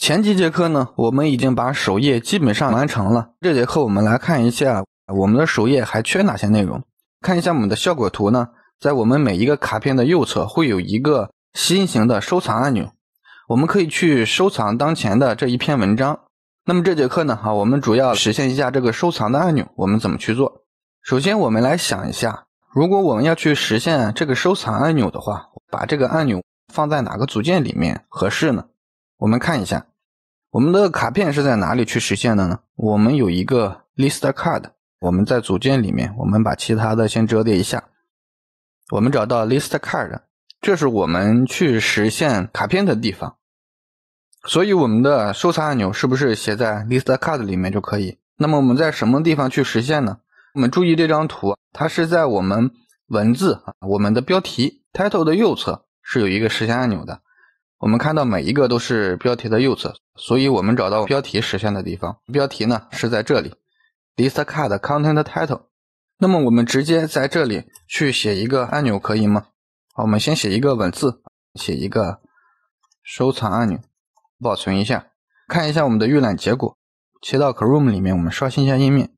前几节课呢，我们已经把首页基本上完成了。这节课我们来看一下我们的首页还缺哪些内容。看一下我们的效果图呢，在我们每一个卡片的右侧会有一个心形的收藏按钮，我们可以去收藏当前的这一篇文章。那么这节课呢，哈，我们主要实现一下这个收藏的按钮，我们怎么去做？首先我们来想一下，如果我们要去实现这个收藏按钮的话，把这个按钮放在哪个组件里面合适呢？我们看一下。我们的卡片是在哪里去实现的呢？我们有一个 list card，我们在组件里面，我们把其他的先折叠一下。我们找到 list card，这是我们去实现卡片的地方。所以我们的收藏按钮是不是写在 list card 里面就可以？那么我们在什么地方去实现呢？我们注意这张图，它是在我们文字，啊，我们的标题 title 的右侧是有一个实现按钮的。我们看到每一个都是标题的右侧，所以我们找到标题实现的地方。标题呢是在这里，list card content title。那么我们直接在这里去写一个按钮可以吗？好，我们先写一个文字，写一个收藏按钮，保存一下，看一下我们的预览结果。切到 Chrome 里面，我们刷新一下页面，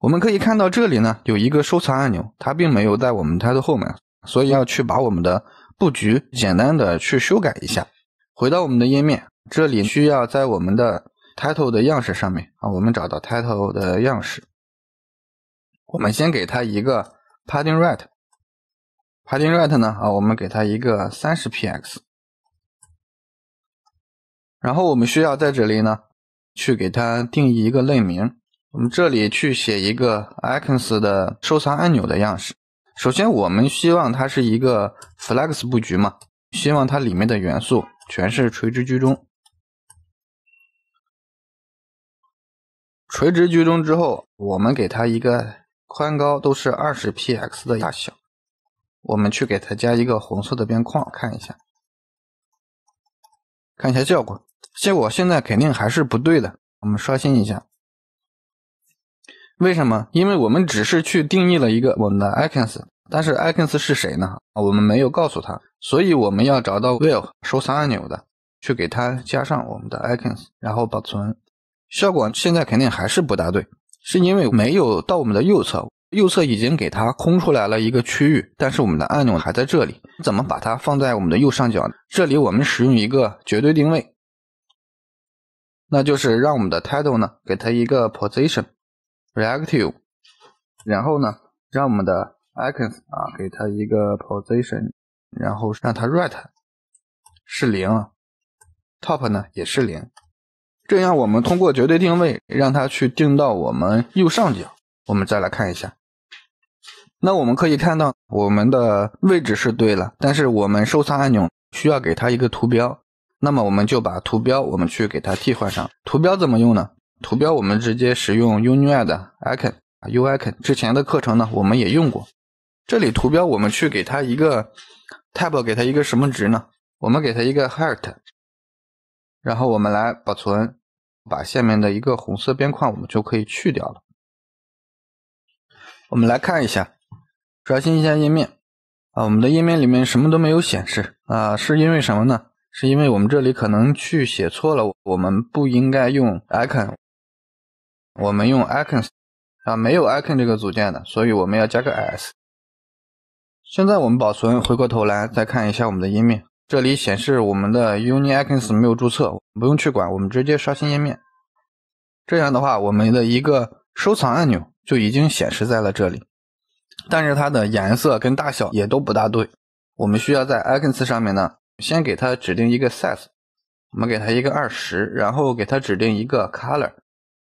我们可以看到这里呢有一个收藏按钮，它并没有在我们 title 后面，所以要去把我们的。布局简单的去修改一下，回到我们的页面，这里需要在我们的 title 的样式上面啊，我们找到 title 的样式，我们先给它一个 padding right，padding right 呢啊，我们给它一个三十 px，然后我们需要在这里呢，去给它定义一个类名，我们这里去写一个 icons 的收藏按钮的样式。首先，我们希望它是一个 flex 布局嘛，希望它里面的元素全是垂直居中。垂直居中之后，我们给它一个宽高都是二十 px 的大小，我们去给它加一个红色的边框，看一下，看一下效果。结果现在肯定还是不对的，我们刷新一下。为什么？因为我们只是去定义了一个我们的 icons，但是 icons 是谁呢？我们没有告诉他，所以我们要找到 will 收藏按钮的，去给它加上我们的 icons，然后保存。效果现在肯定还是不大对，是因为没有到我们的右侧，右侧已经给它空出来了一个区域，但是我们的按钮还在这里，怎么把它放在我们的右上角呢？这里我们使用一个绝对定位，那就是让我们的 title 呢给它一个 position。reactive，然后呢，让我们的 icons 啊给它一个 position，然后让它 right 是零，top 呢也是零，这样我们通过绝对定位让它去定到我们右上角。我们再来看一下，那我们可以看到我们的位置是对了，但是我们收藏按钮需要给它一个图标，那么我们就把图标我们去给它替换上。图标怎么用呢？图标我们直接使用 u n i o d 的 icon，u icon。之前的课程呢，我们也用过。这里图标我们去给它一个 table，给它一个什么值呢？我们给它一个 heart。然后我们来保存，把下面的一个红色边框我们就可以去掉了。我们来看一下，刷新一下页面啊，我们的页面里面什么都没有显示啊，是因为什么呢？是因为我们这里可能去写错了，我们不应该用 icon。我们用 icons 啊，没有 icon 这个组件的，所以我们要加个 s。现在我们保存，回过头来再看一下我们的页面，这里显示我们的 uniicons 没有注册，不用去管，我们直接刷新页面。这样的话，我们的一个收藏按钮就已经显示在了这里，但是它的颜色跟大小也都不大对。我们需要在 icons 上面呢，先给它指定一个 size，我们给它一个二十，然后给它指定一个 color。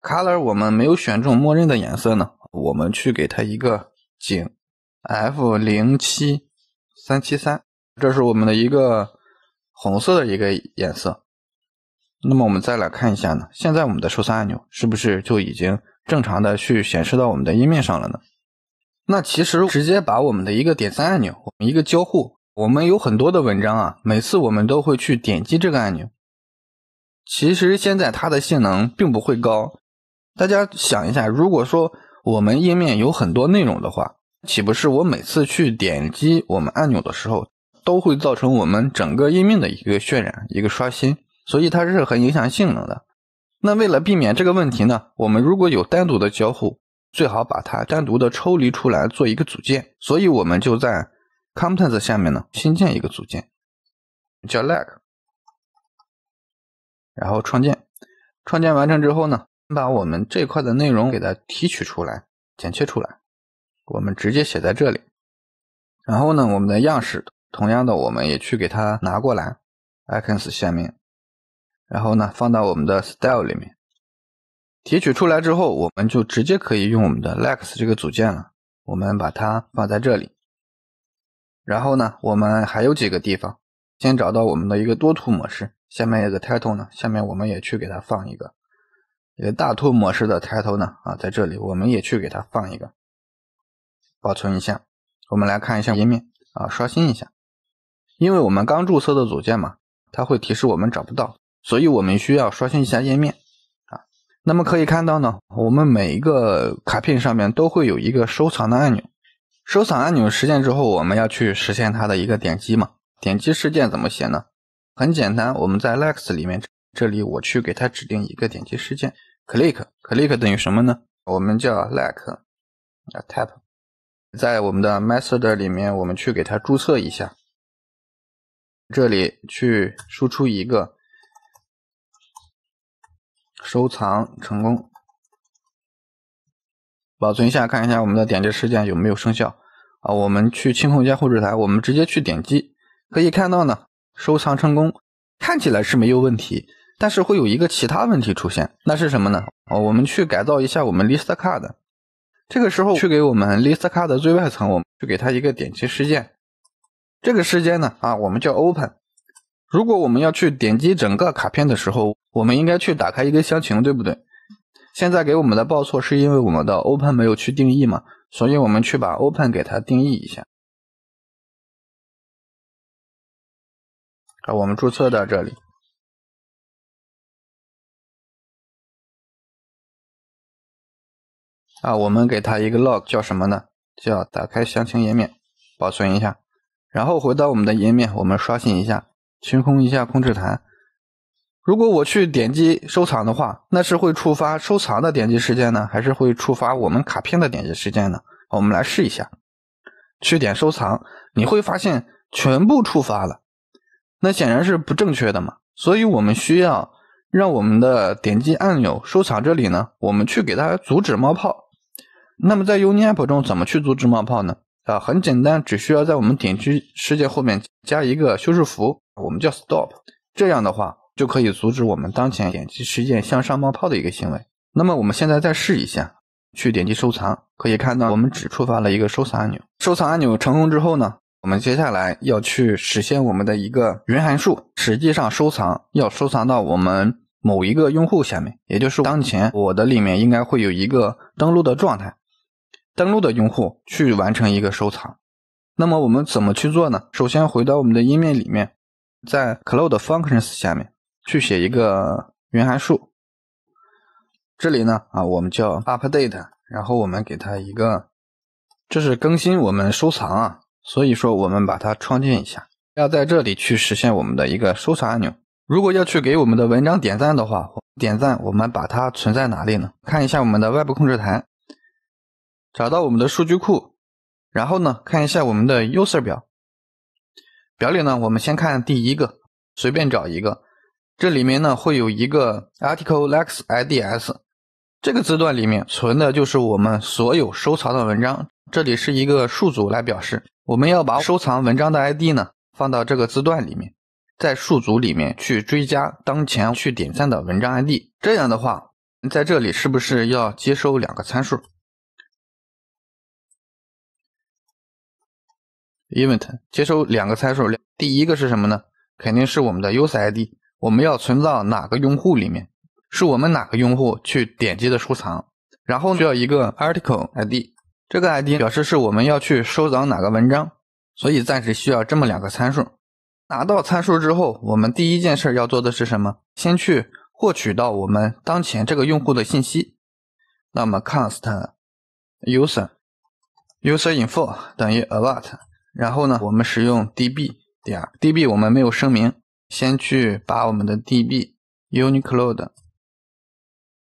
Color 我们没有选中默认的颜色呢，我们去给它一个井，F 零七三七三，这是我们的一个红色的一个颜色。那么我们再来看一下呢，现在我们的收藏按钮是不是就已经正常的去显示到我们的页面上了呢？那其实直接把我们的一个点赞按钮一个交互，我们有很多的文章啊，每次我们都会去点击这个按钮。其实现在它的性能并不会高。大家想一下，如果说我们页面有很多内容的话，岂不是我每次去点击我们按钮的时候，都会造成我们整个页面的一个渲染、一个刷新？所以它是很影响性能的。那为了避免这个问题呢，我们如果有单独的交互，最好把它单独的抽离出来做一个组件。所以我们就在 c o m p e n t s 下面呢，新建一个组件，叫 l a g 然后创建，创建完成之后呢。把我们这块的内容给它提取出来、剪切出来，我们直接写在这里。然后呢，我们的样式同样的，我们也去给它拿过来，icons 下面。然后呢，放到我们的 style 里面。提取出来之后，我们就直接可以用我们的 lex 这个组件了。我们把它放在这里。然后呢，我们还有几个地方，先找到我们的一个多图模式。下面有个 title 呢，下面我们也去给它放一个。这个大图模式的抬头呢啊，在这里我们也去给它放一个，保存一下。我们来看一下页面啊，刷新一下，因为我们刚注册的组件嘛，它会提示我们找不到，所以我们需要刷新一下页面啊。那么可以看到呢，我们每一个卡片上面都会有一个收藏的按钮，收藏按钮实现之后，我们要去实现它的一个点击嘛，点击事件怎么写呢？很简单，我们在 Lex 里面这里我去给它指定一个点击事件。click click 等于什么呢？我们叫 like tap，在我们的 method 里面，我们去给它注册一下。这里去输出一个收藏成功，保存一下，看一下我们的点击事件有没有生效。啊，我们去清空一下后制台，我们直接去点击，可以看到呢，收藏成功，看起来是没有问题。但是会有一个其他问题出现，那是什么呢？哦，我们去改造一下我们 list card，这个时候去给我们 list card 的最外层，我们去给它一个点击事件。这个事件呢，啊，我们叫 open。如果我们要去点击整个卡片的时候，我们应该去打开一个详情，对不对？现在给我们的报错是因为我们的 open 没有去定义嘛，所以我们去把 open 给它定义一下。啊，我们注册到这里。啊，我们给它一个 log 叫什么呢？叫打开详情页面，保存一下，然后回到我们的页面，我们刷新一下，清空一下控制台。如果我去点击收藏的话，那是会触发收藏的点击事件呢，还是会触发我们卡片的点击事件呢？我们来试一下，去点收藏，你会发现全部触发了，那显然是不正确的嘛。所以我们需要让我们的点击按钮收藏这里呢，我们去给它阻止冒泡。那么在 UniApp 中怎么去阻止冒泡呢？啊，很简单，只需要在我们点击事件后面加一个修饰符，我们叫 stop，这样的话就可以阻止我们当前点击事件向上冒泡的一个行为。那么我们现在再试一下，去点击收藏，可以看到我们只触发了一个收藏按钮。收藏按钮成功之后呢，我们接下来要去实现我们的一个云函数。实际上，收藏要收藏到我们某一个用户下面，也就是当前我的里面应该会有一个登录的状态。登录的用户去完成一个收藏，那么我们怎么去做呢？首先回到我们的页面里面，在 Cloud Functions 下面去写一个云函数。这里呢啊，我们叫 Update，然后我们给它一个，这是更新我们收藏啊，所以说我们把它创建一下，要在这里去实现我们的一个收藏按钮。如果要去给我们的文章点赞的话，点赞我们把它存在哪里呢？看一下我们的外部控制台。找到我们的数据库，然后呢，看一下我们的 user 表。表里呢，我们先看第一个，随便找一个，这里面呢会有一个 article_ids lex 这个字段，里面存的就是我们所有收藏的文章。这里是一个数组来表示，我们要把收藏文章的 ID 呢放到这个字段里面，在数组里面去追加当前去点赞的文章 ID。这样的话，在这里是不是要接收两个参数？event 接收两个参数，第一个是什么呢？肯定是我们的 user ID，我们要存到哪个用户里面？是我们哪个用户去点击的收藏？然后需要一个 article ID，这个 ID 表示是我们要去收藏哪个文章。所以暂时需要这么两个参数。拿到参数之后，我们第一件事儿要做的是什么？先去获取到我们当前这个用户的信息。那么 const user user info 等于 a l o i t 然后呢，我们使用 db 点 db，我们没有声明，先去把我们的 db、Unicloud、e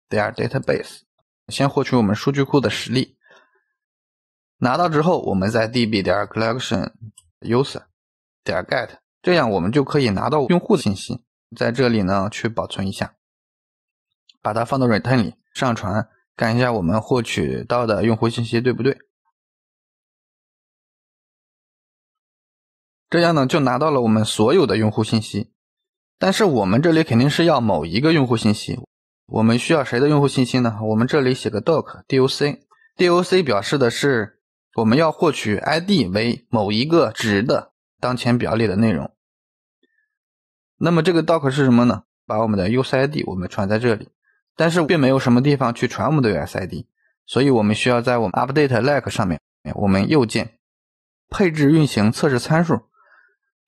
database 先获取我们数据库的实例。拿到之后，我们在 db 点 collection user 点 get，这样我们就可以拿到用户的信息，在这里呢去保存一下，把它放到 return 里上传，看一下我们获取到的用户信息对不对。这样呢，就拿到了我们所有的用户信息。但是我们这里肯定是要某一个用户信息，我们需要谁的用户信息呢？我们这里写个 doc，doc，doc 表示的是我们要获取 id 为某一个值的当前表里的内容。那么这个 doc 是什么呢？把我们的 usid 我们传在这里，但是并没有什么地方去传我们的 usid，所以我们需要在我们 update like 上面，我们右键配置运行测试参数。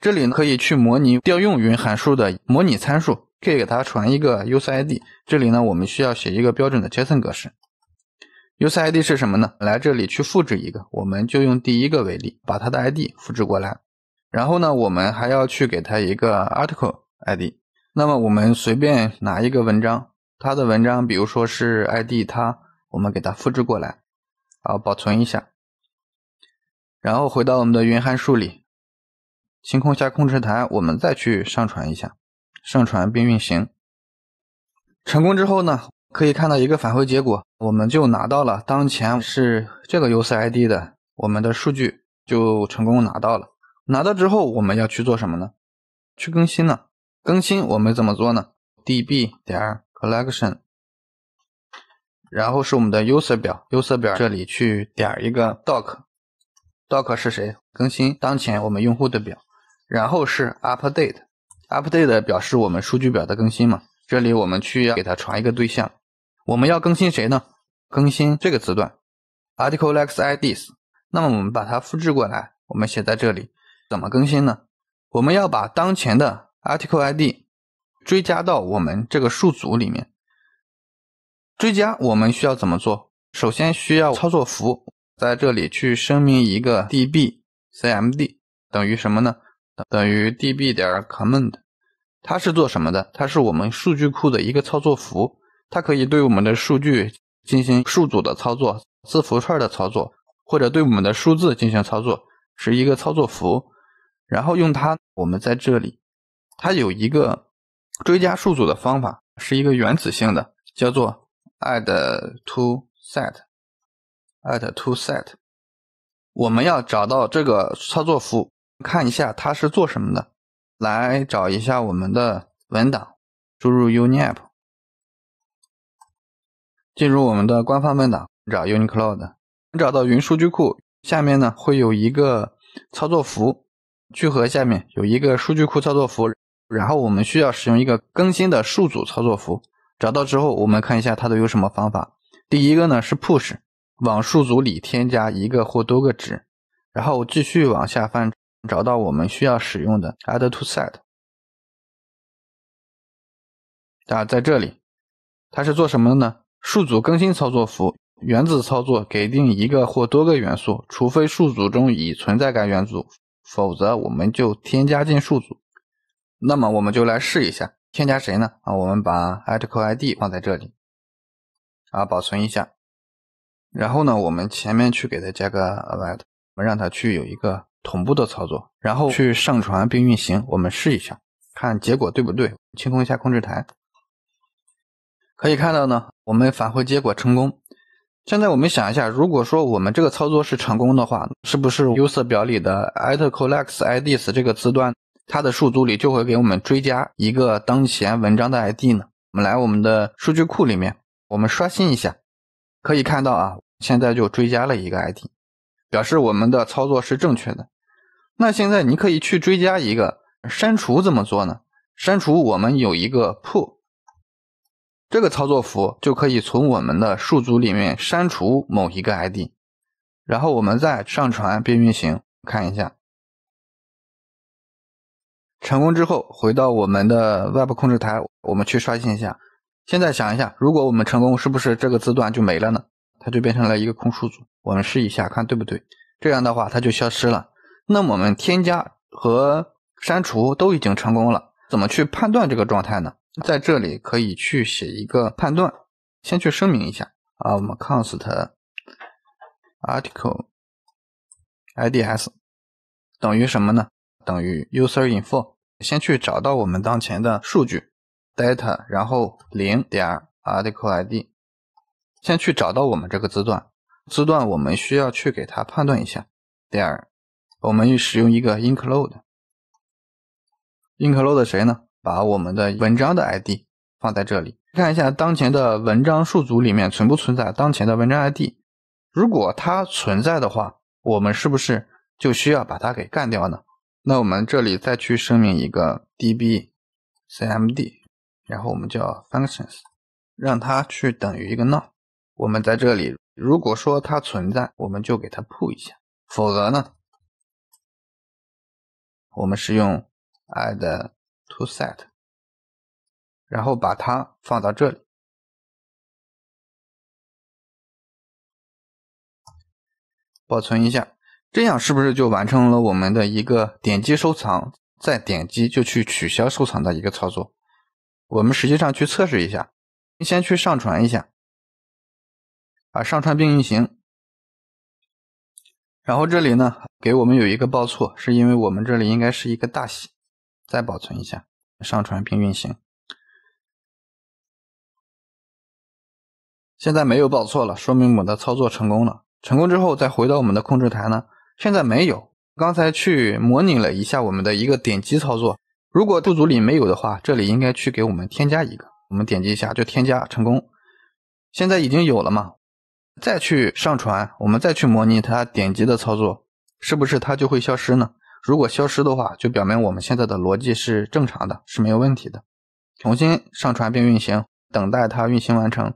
这里可以去模拟调用云函数的模拟参数，可以给它传一个 usid。这里呢，我们需要写一个标准的 JSON 格式。usid 是什么呢？来这里去复制一个，我们就用第一个为例，把它的 ID 复制过来。然后呢，我们还要去给它一个 article ID。那么我们随便拿一个文章，它的文章比如说是 ID，它我们给它复制过来，好保存一下。然后回到我们的云函数里。清空下控制台，我们再去上传一下，上传并运行。成功之后呢，可以看到一个返回结果，我们就拿到了当前是这个 user ID 的我们的数据，就成功拿到了。拿到之后我们要去做什么呢？去更新呢？更新我们怎么做呢？db 点 collection，然后是我们的 user 表，user 表这里去点一个 doc，doc 是谁？更新当前我们用户的表。然后是 update，update 表示我们数据表的更新嘛？这里我们去要给它传一个对象，我们要更新谁呢？更新这个字段 article_ids，x 那么我们把它复制过来，我们写在这里，怎么更新呢？我们要把当前的 article_id 追加到我们这个数组里面。追加我们需要怎么做？首先需要操作符，在这里去声明一个 db_cmd 等于什么呢？等于 db 点 command，它是做什么的？它是我们数据库的一个操作符，它可以对我们的数据进行数组的操作、字符串的操作，或者对我们的数字进行操作，是一个操作符。然后用它，我们在这里，它有一个追加数组的方法，是一个原子性的，叫做 add to set。add to set，我们要找到这个操作符。看一下它是做什么的，来找一下我们的文档，输入 UNIAPP，进入我们的官方文档，找 UNI Cloud，找到云数据库，下面呢会有一个操作符，聚合下面有一个数据库操作符，然后我们需要使用一个更新的数组操作符，找到之后我们看一下它都有什么方法，第一个呢是 push，往数组里添加一个或多个值，然后继续往下翻。找到我们需要使用的 add to set，啊，在这里，它是做什么的呢？数组更新操作符，原子操作，给定一个或多个元素，除非数组中已存在该元素，否则我们就添加进数组。那么我们就来试一下，添加谁呢？啊，我们把 @id 放在这里，啊，保存一下。然后呢，我们前面去给它加个 a d e t 我们让它去有一个。同步的操作，然后去上传并运行，我们试一下，看结果对不对。清空一下控制台，可以看到呢，我们返回结果成功。现在我们想一下，如果说我们这个操作是成功的话，是不是 U 色表里的 at collects ids 这个字段，它的数组里就会给我们追加一个当前文章的 ID 呢？我们来我们的数据库里面，我们刷新一下，可以看到啊，现在就追加了一个 ID。表示我们的操作是正确的。那现在你可以去追加一个删除怎么做呢？删除我们有一个 p 这个操作符就可以从我们的数组里面删除某一个 ID，然后我们再上传并运行看一下。成功之后回到我们的 Web 控制台，我们去刷新一下。现在想一下，如果我们成功，是不是这个字段就没了呢？它就变成了一个空数组，我们试一下看对不对。这样的话，它就消失了。那我们添加和删除都已经成功了，怎么去判断这个状态呢？在这里可以去写一个判断，先去声明一下啊，我们 const article ids 等于什么呢？等于 user info。先去找到我们当前的数据 data，然后零点 article id。先去找到我们这个字段，字段我们需要去给它判断一下。第二，我们使用一个 include，include 谁呢？把我们的文章的 ID 放在这里，看一下当前的文章数组里面存不存在当前的文章 ID。如果它存在的话，我们是不是就需要把它给干掉呢？那我们这里再去声明一个 DB CMD，然后我们叫 functions，让它去等于一个 n o w 我们在这里，如果说它存在，我们就给它铺一下；否则呢，我们是用 add to set，然后把它放到这里，保存一下。这样是不是就完成了我们的一个点击收藏，再点击就去取消收藏的一个操作？我们实际上去测试一下，先去上传一下。啊，上传并运行，然后这里呢给我们有一个报错，是因为我们这里应该是一个大写。再保存一下，上传并运行。现在没有报错了，说明我们的操作成功了。成功之后再回到我们的控制台呢，现在没有。刚才去模拟了一下我们的一个点击操作，如果数组里没有的话，这里应该去给我们添加一个。我们点击一下就添加成功，现在已经有了嘛。再去上传，我们再去模拟它点击的操作，是不是它就会消失呢？如果消失的话，就表明我们现在的逻辑是正常的，是没有问题的。重新上传并运行，等待它运行完成，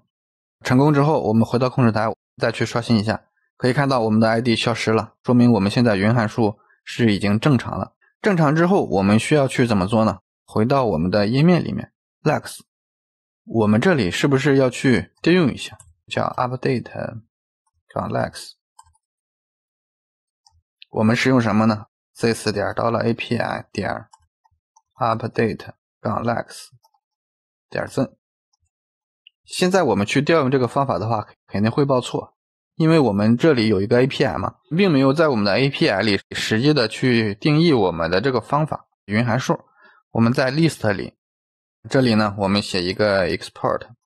成功之后，我们回到控制台再去刷新一下，可以看到我们的 ID 消失了，说明我们现在云函数是已经正常了。正常之后，我们需要去怎么做呢？回到我们的页面里面，Lex，我们这里是不是要去调用一下？叫 update 杠 l e s 我们是用什么呢？C 四点到了 API 点 update 减 l e s 点 z e n 现在我们去调用这个方法的话，肯定会报错，因为我们这里有一个 API，嘛，并没有在我们的 API 里实际的去定义我们的这个方法云函数。我们在 list 里，这里呢，我们写一个 export。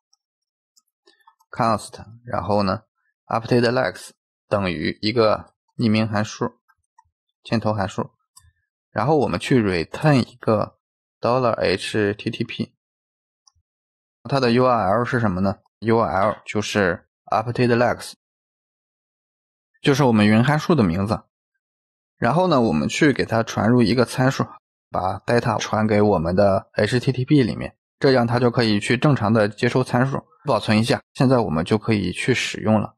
const，然后呢 u p d a t e l e x 等于一个匿名函数，箭头函数，然后我们去 return 一个 dollar $HTTP，它的 URL 是什么呢？URL 就是 u p d a t e l e x 就是我们云函数的名字，然后呢，我们去给它传入一个参数，把 data 传给我们的 HTTP 里面。这样它就可以去正常的接收参数，保存一下。现在我们就可以去使用了。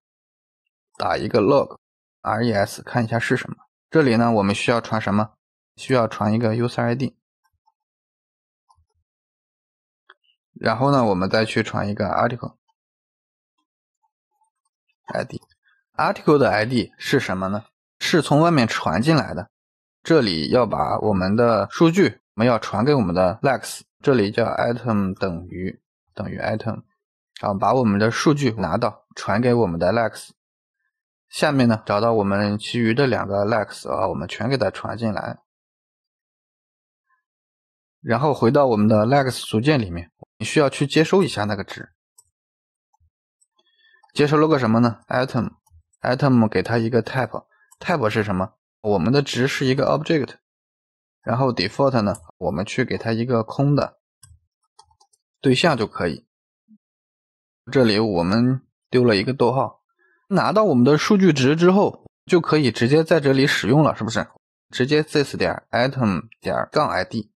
打一个 log res，看一下是什么。这里呢，我们需要传什么？需要传一个 user id。然后呢，我们再去传一个 article id。article 的 id 是什么呢？是从外面传进来的。这里要把我们的数据，我们要传给我们的 lex。这里叫 item 等于等于 item，后把我们的数据拿到传给我们的 lex。下面呢，找到我们其余的两个 lex，啊，我们全给它传进来。然后回到我们的 lex 组件里面，你需要去接收一下那个值。接收了个什么呢？item，item 给它一个 type，type 是什么？我们的值是一个 object。然后 default 呢，我们去给它一个空的对象就可以。这里我们丢了一个逗号。拿到我们的数据值之后，就可以直接在这里使用了，是不是？直接 this 点 item 点杠 id。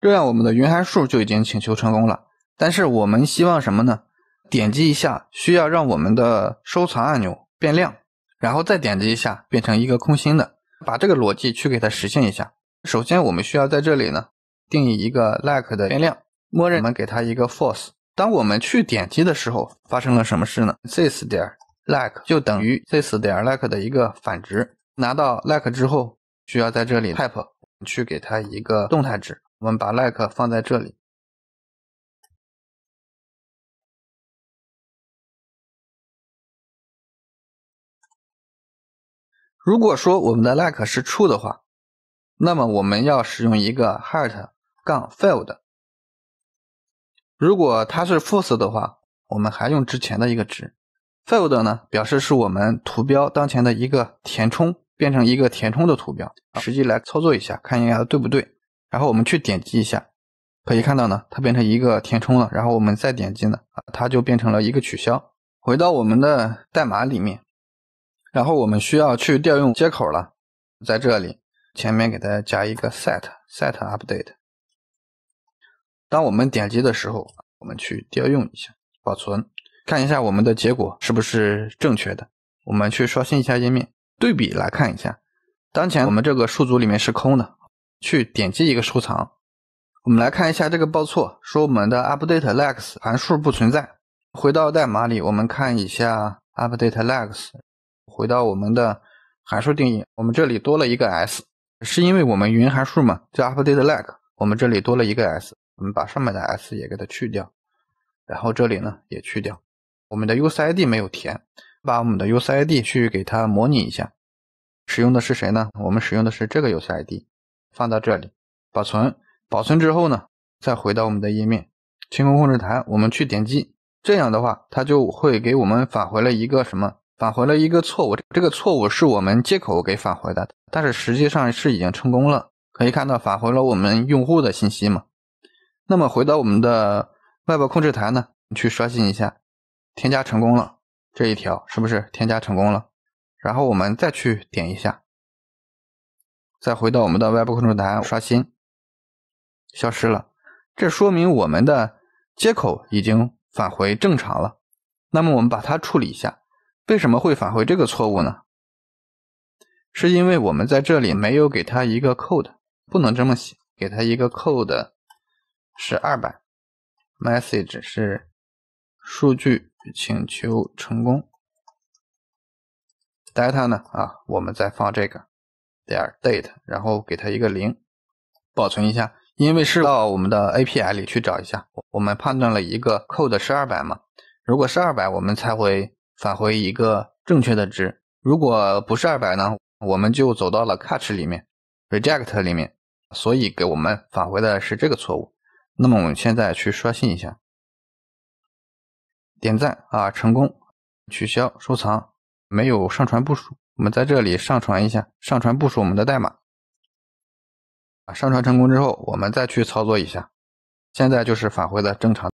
这样我们的云函数就已经请求成功了。但是我们希望什么呢？点击一下，需要让我们的收藏按钮变亮，然后再点击一下变成一个空心的。把这个逻辑去给它实现一下。首先，我们需要在这里呢定义一个 like 的变量，默认我们给它一个 false。当我们去点击的时候，发生了什么事呢？this 点 like 就等于 this 点 like 的一个反值。拿到 like 之后，需要在这里 t y p e 去给它一个动态值。我们把 like 放在这里。如果说我们的 like 是 true 的话，那么我们要使用一个 heart 杠 filled，如果它是副词的话，我们还用之前的一个值。f i e l e d 呢，表示是我们图标当前的一个填充，变成一个填充的图标。实际来操作一下，看一下它对不对。然后我们去点击一下，可以看到呢，它变成一个填充了。然后我们再点击呢，啊，它就变成了一个取消。回到我们的代码里面，然后我们需要去调用接口了，在这里。前面给它加一个 set set update。当我们点击的时候，我们去调用一下保存，看一下我们的结果是不是正确的。我们去刷新一下页面，对比来看一下。当前我们这个数组里面是空的，去点击一个收藏。我们来看一下这个报错，说我们的 update legs 函数不存在。回到代码里，我们看一下 update legs。回到我们的函数定义，我们这里多了一个 s。是因为我们云函数嘛，叫 update l a k 我们这里多了一个 s，我们把上面的 s 也给它去掉，然后这里呢也去掉，我们的 u c i d 没有填，把我们的 u c i d 去给它模拟一下，使用的是谁呢？我们使用的是这个 u c i d，放到这里保存，保存之后呢，再回到我们的页面，清空控制台，我们去点击，这样的话它就会给我们返回了一个什么？返回了一个错误，这个错误是我们接口给返回的，但是实际上是已经成功了。可以看到返回了我们用户的信息嘛？那么回到我们的外部控制台呢？去刷新一下，添加成功了这一条是不是添加成功了？然后我们再去点一下，再回到我们的外部控制台刷新，消失了。这说明我们的接口已经返回正常了。那么我们把它处理一下。为什么会返回这个错误呢？是因为我们在这里没有给他一个 code，不能这么写，给他一个 code 是二百，message 是数据请求成功，data 呢？啊，我们再放这个点 date，然后给它一个零，保存一下，因为是到我们的 API 里去找一下，我们判断了一个 code 是二百嘛，如果是二百，我们才会。返回一个正确的值，如果不是二百呢，我们就走到了 catch 里面，reject 里面，所以给我们返回的是这个错误。那么我们现在去刷新一下，点赞啊，成功，取消收藏，没有上传部署。我们在这里上传一下，上传部署我们的代码啊，上传成功之后，我们再去操作一下，现在就是返回了正常。